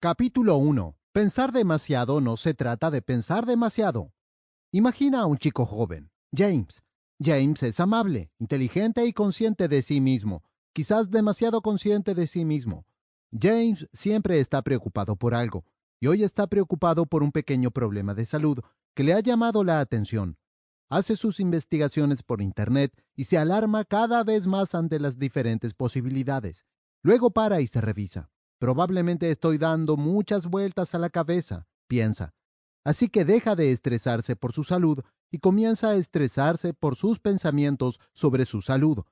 Capítulo 1. Pensar demasiado no se trata de pensar demasiado. Imagina a un chico joven, James. James es amable, inteligente y consciente de sí mismo, quizás demasiado consciente de sí mismo. James siempre está preocupado por algo, y hoy está preocupado por un pequeño problema de salud que le ha llamado la atención. Hace sus investigaciones por Internet y se alarma cada vez más ante las diferentes posibilidades. Luego para y se revisa. Probablemente estoy dando muchas vueltas a la cabeza, piensa. Así que deja de estresarse por su salud y comienza a estresarse por sus pensamientos sobre su salud.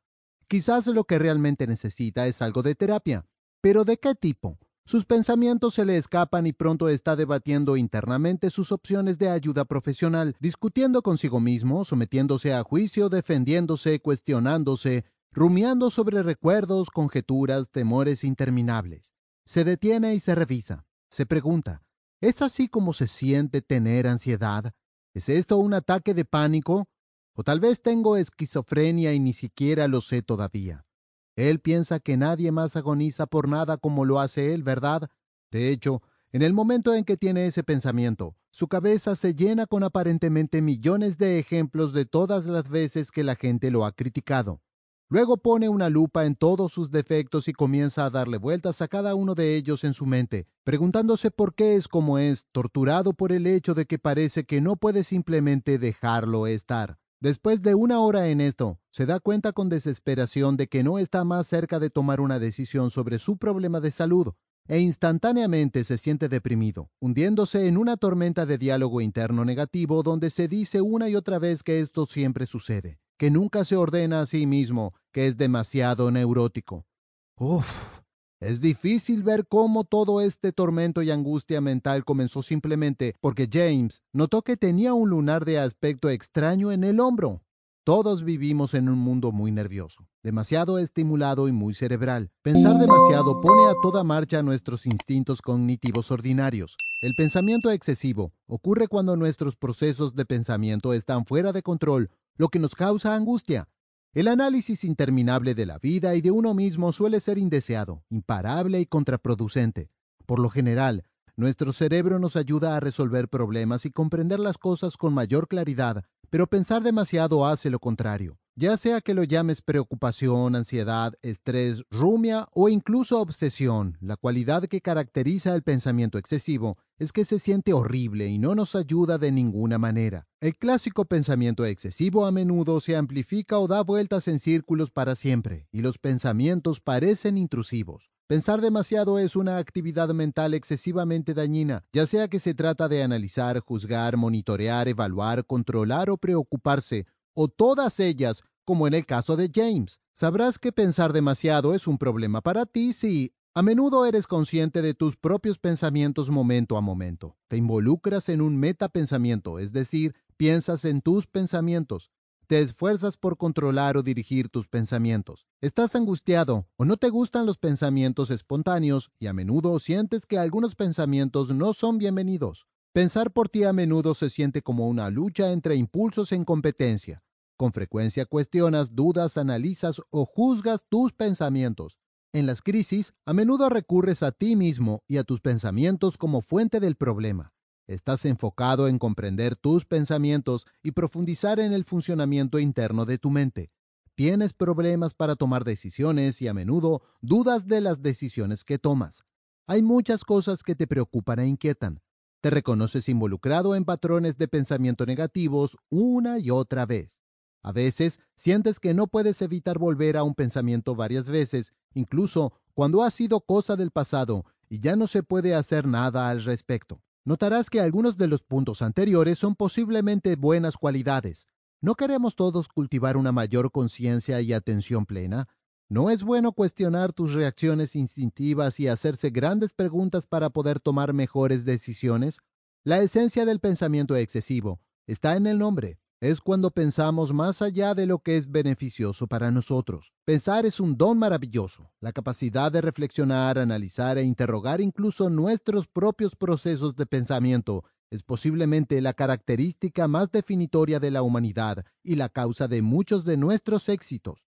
Quizás lo que realmente necesita es algo de terapia, pero ¿de qué tipo? Sus pensamientos se le escapan y pronto está debatiendo internamente sus opciones de ayuda profesional, discutiendo consigo mismo, sometiéndose a juicio, defendiéndose, cuestionándose, rumiando sobre recuerdos, conjeturas, temores interminables. Se detiene y se revisa. Se pregunta, ¿es así como se siente tener ansiedad? ¿Es esto un ataque de pánico? O tal vez tengo esquizofrenia y ni siquiera lo sé todavía. Él piensa que nadie más agoniza por nada como lo hace él, ¿verdad? De hecho, en el momento en que tiene ese pensamiento, su cabeza se llena con aparentemente millones de ejemplos de todas las veces que la gente lo ha criticado, Luego pone una lupa en todos sus defectos y comienza a darle vueltas a cada uno de ellos en su mente, preguntándose por qué es como es, torturado por el hecho de que parece que no puede simplemente dejarlo estar. Después de una hora en esto, se da cuenta con desesperación de que no está más cerca de tomar una decisión sobre su problema de salud, e instantáneamente se siente deprimido, hundiéndose en una tormenta de diálogo interno negativo donde se dice una y otra vez que esto siempre sucede que nunca se ordena a sí mismo, que es demasiado neurótico. Uf, es difícil ver cómo todo este tormento y angustia mental comenzó simplemente porque James notó que tenía un lunar de aspecto extraño en el hombro. Todos vivimos en un mundo muy nervioso, demasiado estimulado y muy cerebral. Pensar demasiado pone a toda marcha nuestros instintos cognitivos ordinarios. El pensamiento excesivo ocurre cuando nuestros procesos de pensamiento están fuera de control lo que nos causa angustia. El análisis interminable de la vida y de uno mismo suele ser indeseado, imparable y contraproducente. Por lo general, nuestro cerebro nos ayuda a resolver problemas y comprender las cosas con mayor claridad, pero pensar demasiado hace lo contrario ya sea que lo llames preocupación, ansiedad, estrés, rumia o incluso obsesión, la cualidad que caracteriza el pensamiento excesivo es que se siente horrible y no nos ayuda de ninguna manera. El clásico pensamiento excesivo a menudo se amplifica o da vueltas en círculos para siempre, y los pensamientos parecen intrusivos. Pensar demasiado es una actividad mental excesivamente dañina, ya sea que se trata de analizar, juzgar, monitorear, evaluar, controlar o preocuparse, o todas ellas, como en el caso de James. Sabrás que pensar demasiado es un problema para ti si a menudo eres consciente de tus propios pensamientos momento a momento. Te involucras en un metapensamiento, es decir, piensas en tus pensamientos. Te esfuerzas por controlar o dirigir tus pensamientos. Estás angustiado o no te gustan los pensamientos espontáneos y a menudo sientes que algunos pensamientos no son bienvenidos. Pensar por ti a menudo se siente como una lucha entre impulsos en competencia. Con frecuencia cuestionas, dudas, analizas o juzgas tus pensamientos. En las crisis, a menudo recurres a ti mismo y a tus pensamientos como fuente del problema. Estás enfocado en comprender tus pensamientos y profundizar en el funcionamiento interno de tu mente. Tienes problemas para tomar decisiones y a menudo dudas de las decisiones que tomas. Hay muchas cosas que te preocupan e inquietan. Te reconoces involucrado en patrones de pensamiento negativos una y otra vez. A veces sientes que no puedes evitar volver a un pensamiento varias veces, incluso cuando ha sido cosa del pasado y ya no se puede hacer nada al respecto. Notarás que algunos de los puntos anteriores son posiblemente buenas cualidades. ¿No queremos todos cultivar una mayor conciencia y atención plena? No es bueno cuestionar tus reacciones instintivas y hacerse grandes preguntas para poder tomar mejores decisiones. La esencia del pensamiento excesivo está en el nombre es cuando pensamos más allá de lo que es beneficioso para nosotros. Pensar es un don maravilloso, la capacidad de reflexionar, analizar e interrogar incluso nuestros propios procesos de pensamiento es posiblemente la característica más definitoria de la humanidad y la causa de muchos de nuestros éxitos.